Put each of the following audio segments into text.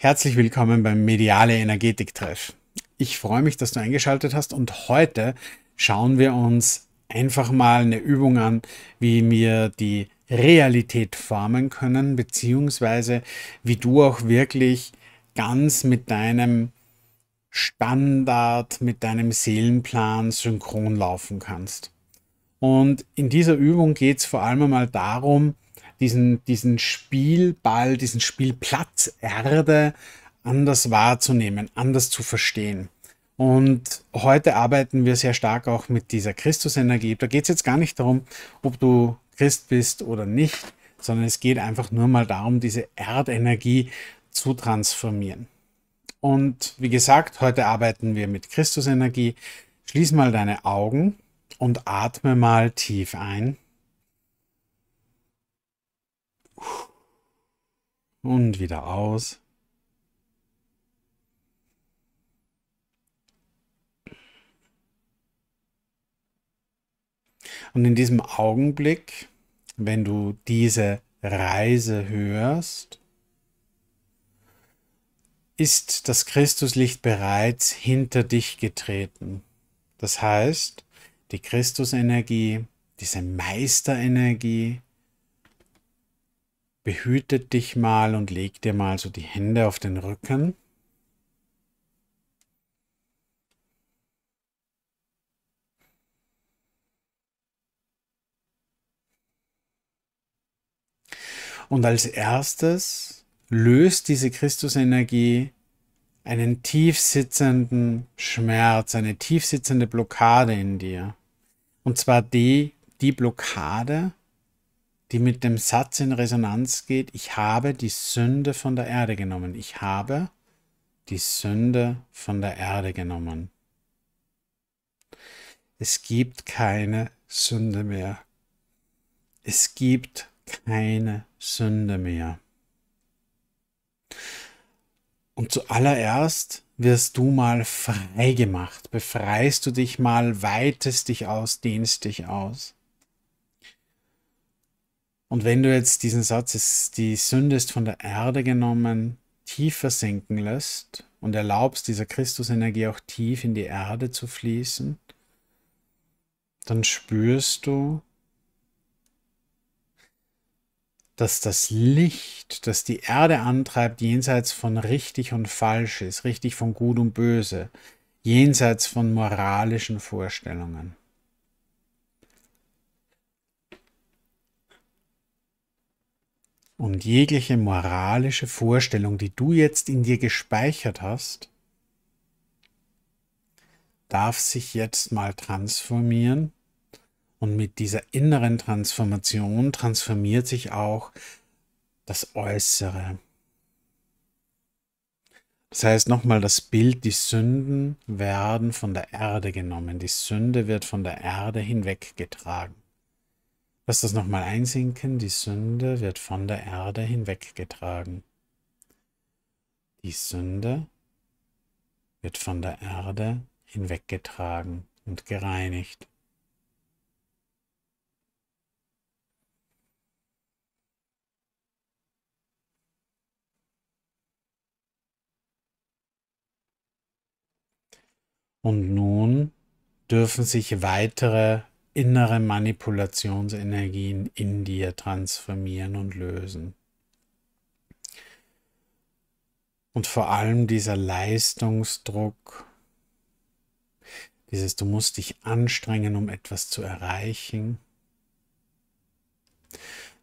Herzlich willkommen beim Mediale Energetik Treff. Ich freue mich, dass du eingeschaltet hast und heute schauen wir uns einfach mal eine Übung an, wie wir die Realität formen können, beziehungsweise wie du auch wirklich ganz mit deinem Standard, mit deinem Seelenplan synchron laufen kannst. Und in dieser Übung geht es vor allem einmal darum, diesen, diesen Spielball, diesen Spielplatz Erde anders wahrzunehmen, anders zu verstehen. Und heute arbeiten wir sehr stark auch mit dieser Christusenergie. Da geht es jetzt gar nicht darum, ob du Christ bist oder nicht, sondern es geht einfach nur mal darum, diese Erdenergie zu transformieren. Und wie gesagt, heute arbeiten wir mit Christusenergie. Schließ mal deine Augen und atme mal tief ein. Und wieder aus. Und in diesem Augenblick, wenn du diese Reise hörst, ist das Christuslicht bereits hinter dich getreten. Das heißt, die Christusenergie, diese Meisterenergie, behütet dich mal und leg dir mal so die Hände auf den Rücken. Und als erstes löst diese Christusenergie einen tiefsitzenden Schmerz, eine tiefsitzende Blockade in dir. Und zwar die, die Blockade, die mit dem Satz in Resonanz geht, ich habe die Sünde von der Erde genommen. Ich habe die Sünde von der Erde genommen. Es gibt keine Sünde mehr. Es gibt keine Sünde mehr. Und zuallererst wirst du mal frei gemacht, befreist du dich mal, weitest dich aus, dehnst dich aus. Und wenn du jetzt diesen Satz, die Sünde ist von der Erde genommen, tiefer sinken lässt und erlaubst dieser Christusenergie auch tief in die Erde zu fließen, dann spürst du, dass das Licht, das die Erde antreibt, jenseits von richtig und falsch ist, richtig von gut und böse, jenseits von moralischen Vorstellungen. Und jegliche moralische Vorstellung, die du jetzt in dir gespeichert hast, darf sich jetzt mal transformieren. Und mit dieser inneren Transformation transformiert sich auch das Äußere. Das heißt nochmal das Bild, die Sünden werden von der Erde genommen, die Sünde wird von der Erde hinweggetragen. Lass das nochmal einsinken. Die Sünde wird von der Erde hinweggetragen. Die Sünde wird von der Erde hinweggetragen und gereinigt. Und nun dürfen sich weitere innere Manipulationsenergien in dir transformieren und lösen. Und vor allem dieser Leistungsdruck, dieses Du musst dich anstrengen, um etwas zu erreichen.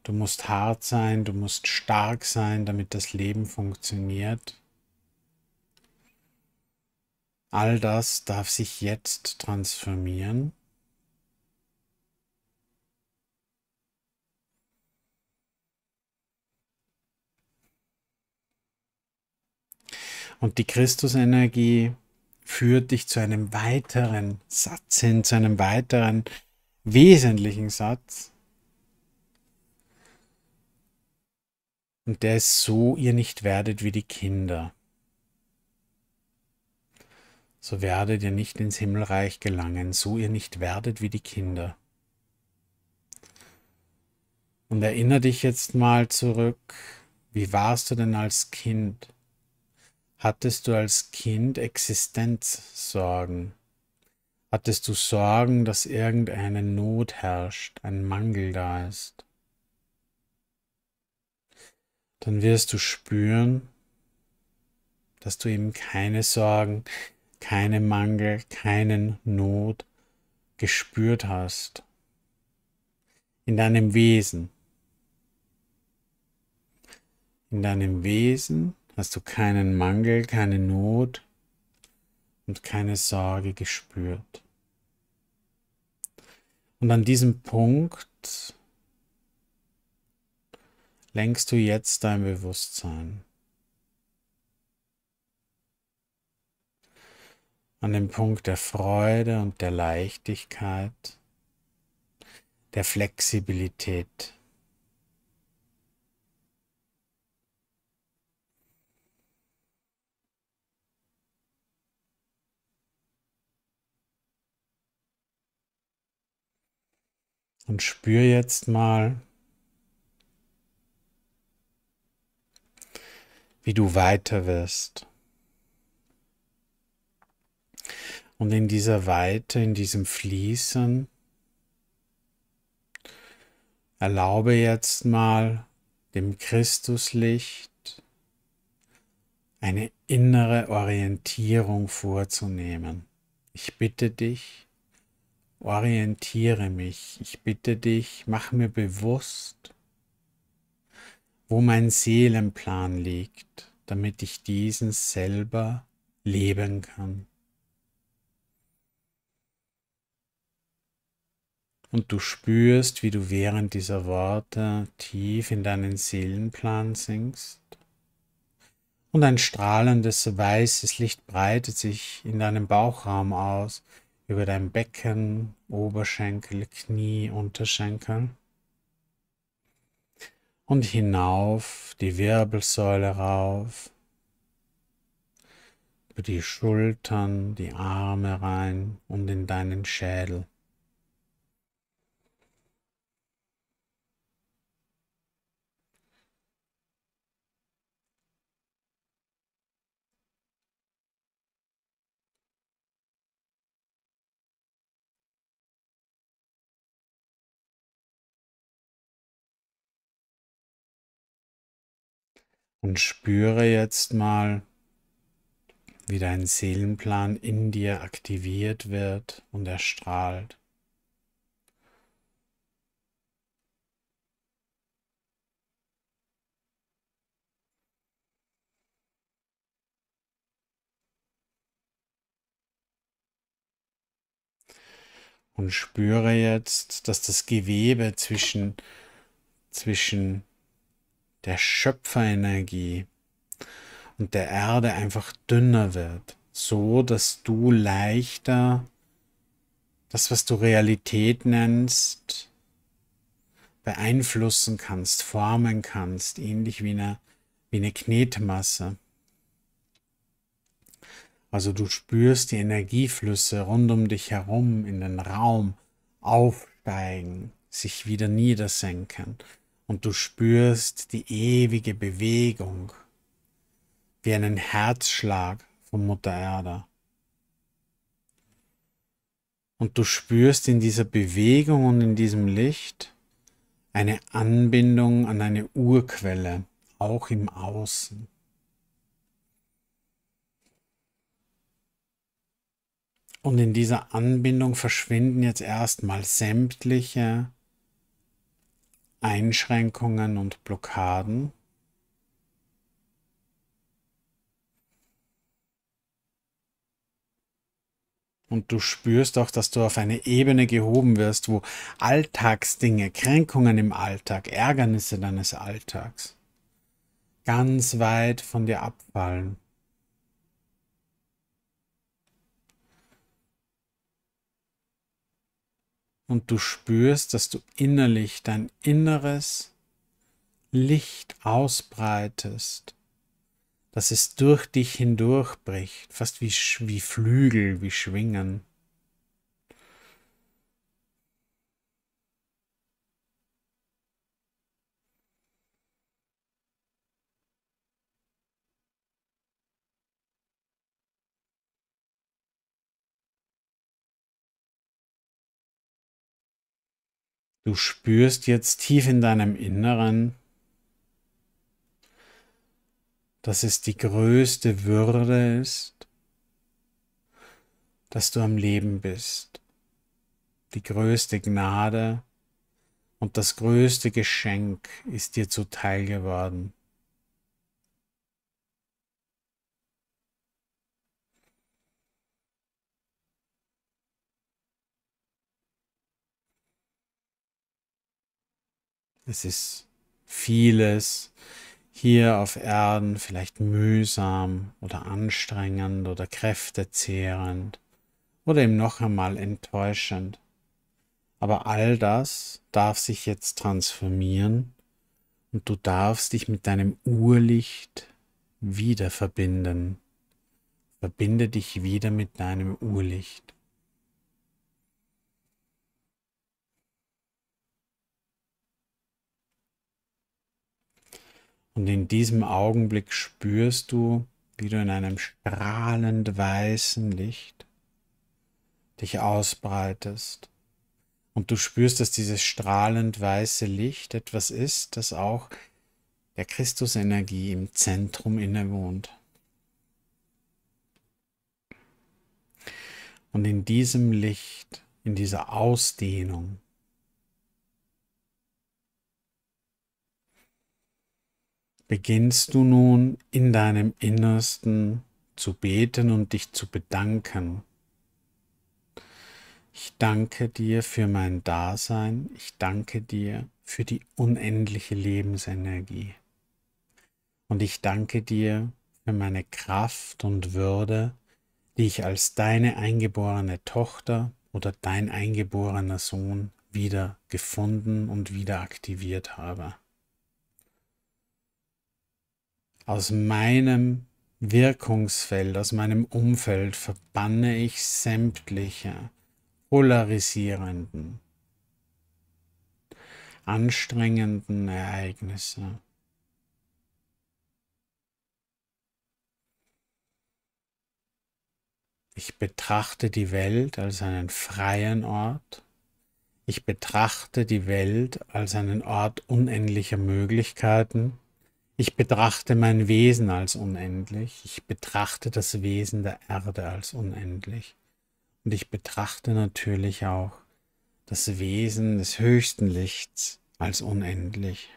Du musst hart sein, du musst stark sein, damit das Leben funktioniert. All das darf sich jetzt transformieren Und die Christusenergie führt dich zu einem weiteren Satz hin, zu einem weiteren wesentlichen Satz. Und der ist so, ihr nicht werdet wie die Kinder. So werdet ihr nicht ins Himmelreich gelangen, so ihr nicht werdet wie die Kinder. Und erinnere dich jetzt mal zurück, wie warst du denn als Kind? Hattest du als Kind Existenzsorgen? Hattest du Sorgen, dass irgendeine Not herrscht, ein Mangel da ist? Dann wirst du spüren, dass du eben keine Sorgen, keine Mangel, keinen Not gespürt hast in deinem Wesen. In deinem Wesen hast du keinen Mangel, keine Not und keine Sorge gespürt. Und an diesem Punkt lenkst du jetzt dein Bewusstsein. An dem Punkt der Freude und der Leichtigkeit, der Flexibilität. Und spür jetzt mal, wie du weiter wirst. Und in dieser Weite, in diesem Fließen, erlaube jetzt mal dem Christuslicht eine innere Orientierung vorzunehmen. Ich bitte dich, Orientiere mich, ich bitte dich, mach mir bewusst, wo mein Seelenplan liegt, damit ich diesen selber leben kann. Und du spürst, wie du während dieser Worte tief in deinen Seelenplan sinkst. Und ein strahlendes weißes Licht breitet sich in deinem Bauchraum aus, über dein Becken, Oberschenkel, Knie, Unterschenkel und hinauf die Wirbelsäule rauf, über die Schultern, die Arme rein und in deinen Schädel. Und spüre jetzt mal, wie dein Seelenplan in dir aktiviert wird und erstrahlt. und spüre jetzt, dass das Gewebe zwischen, zwischen der Schöpferenergie und der Erde einfach dünner wird, so dass du leichter das, was du Realität nennst, beeinflussen kannst, formen kannst, ähnlich wie eine, wie eine Knetmasse. Also du spürst die Energieflüsse rund um dich herum in den Raum aufsteigen, sich wieder niedersenken und du spürst die ewige Bewegung wie einen Herzschlag von Mutter Erde. Und du spürst in dieser Bewegung und in diesem Licht eine Anbindung an eine Urquelle, auch im Außen. Und in dieser Anbindung verschwinden jetzt erstmal sämtliche Einschränkungen und Blockaden. Und du spürst auch, dass du auf eine Ebene gehoben wirst, wo Alltagsdinge, Kränkungen im Alltag, Ärgernisse deines Alltags ganz weit von dir abfallen. und du spürst, dass du innerlich dein inneres Licht ausbreitest, dass es durch dich hindurchbricht, fast wie, wie Flügel, wie Schwingen. Du spürst jetzt tief in deinem Inneren, dass es die größte Würde ist, dass du am Leben bist, die größte Gnade und das größte Geschenk ist dir zuteil geworden. Es ist vieles hier auf Erden vielleicht mühsam oder anstrengend oder kräftezehrend oder eben noch einmal enttäuschend. Aber all das darf sich jetzt transformieren und du darfst dich mit deinem Urlicht wieder verbinden. Verbinde dich wieder mit deinem Urlicht. Und in diesem Augenblick spürst du, wie du in einem strahlend weißen Licht dich ausbreitest. Und du spürst, dass dieses strahlend weiße Licht etwas ist, das auch der Christusenergie im Zentrum innewohnt. Und in diesem Licht, in dieser Ausdehnung, beginnst du nun in deinem Innersten zu beten und dich zu bedanken. Ich danke dir für mein Dasein, ich danke dir für die unendliche Lebensenergie. Und ich danke dir für meine Kraft und Würde, die ich als deine eingeborene Tochter oder dein eingeborener Sohn wieder gefunden und wieder aktiviert habe aus meinem Wirkungsfeld, aus meinem Umfeld verbanne ich sämtliche polarisierenden, anstrengenden Ereignisse. Ich betrachte die Welt als einen freien Ort. Ich betrachte die Welt als einen Ort unendlicher Möglichkeiten. Ich betrachte mein Wesen als unendlich. Ich betrachte das Wesen der Erde als unendlich. Und ich betrachte natürlich auch das Wesen des höchsten Lichts als unendlich.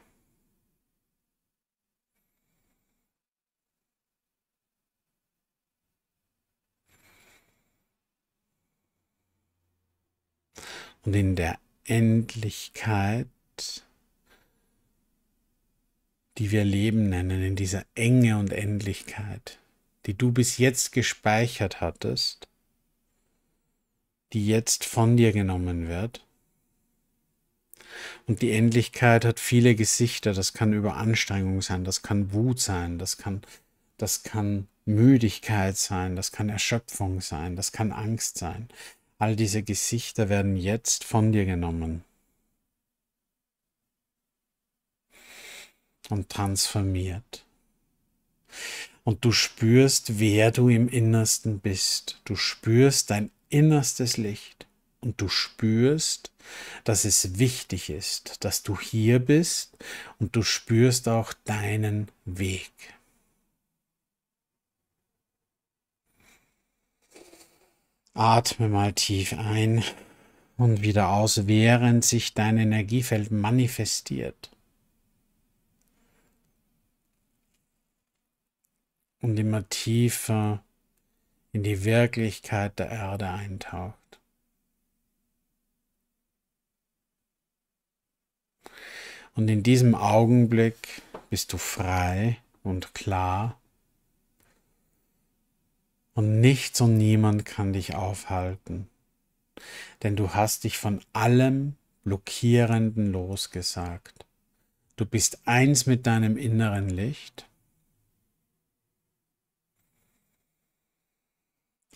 Und in der Endlichkeit die wir Leben nennen, in dieser Enge und Endlichkeit, die du bis jetzt gespeichert hattest, die jetzt von dir genommen wird. Und die Endlichkeit hat viele Gesichter, das kann Überanstrengung sein, das kann Wut sein, das kann, das kann Müdigkeit sein, das kann Erschöpfung sein, das kann Angst sein. All diese Gesichter werden jetzt von dir genommen. und transformiert. Und du spürst, wer du im Innersten bist. Du spürst dein innerstes Licht und du spürst, dass es wichtig ist, dass du hier bist und du spürst auch deinen Weg. Atme mal tief ein und wieder aus, während sich dein Energiefeld manifestiert. und immer tiefer in die Wirklichkeit der Erde eintaucht. Und in diesem Augenblick bist du frei und klar und nichts und niemand kann dich aufhalten, denn du hast dich von allem Blockierenden losgesagt. Du bist eins mit deinem inneren Licht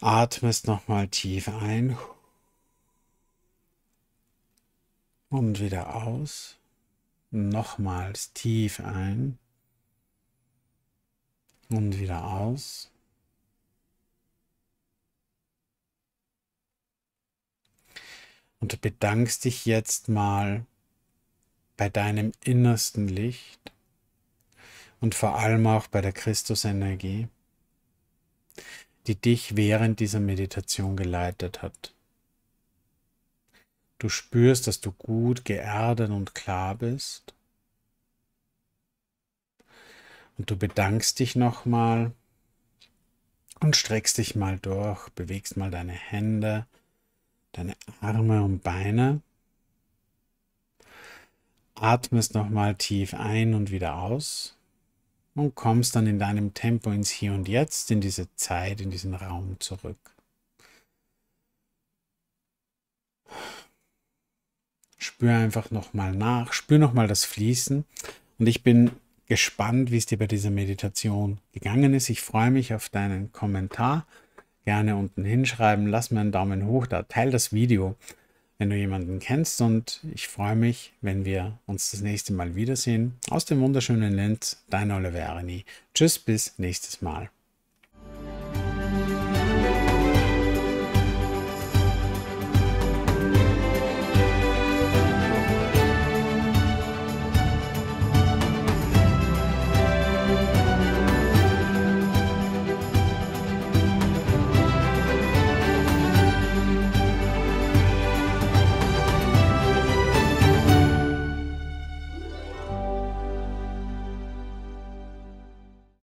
Atmest nochmal tief ein und wieder aus. Nochmals tief ein und wieder aus. Und du bedankst dich jetzt mal bei deinem innersten Licht und vor allem auch bei der Christusenergie die dich während dieser Meditation geleitet hat. Du spürst, dass du gut geerdet und klar bist. Und du bedankst dich nochmal und streckst dich mal durch, bewegst mal deine Hände, deine Arme und Beine. Atmest nochmal tief ein und wieder aus und kommst dann in deinem Tempo ins Hier und Jetzt, in diese Zeit, in diesen Raum zurück. Spür einfach nochmal nach, spür nochmal das Fließen und ich bin gespannt, wie es dir bei dieser Meditation gegangen ist. Ich freue mich auf deinen Kommentar. Gerne unten hinschreiben, lass mir einen Daumen hoch da, teil das Video wenn du jemanden kennst und ich freue mich, wenn wir uns das nächste Mal wiedersehen. Aus dem wunderschönen Lenz, dein Oliverini. Tschüss, bis nächstes Mal.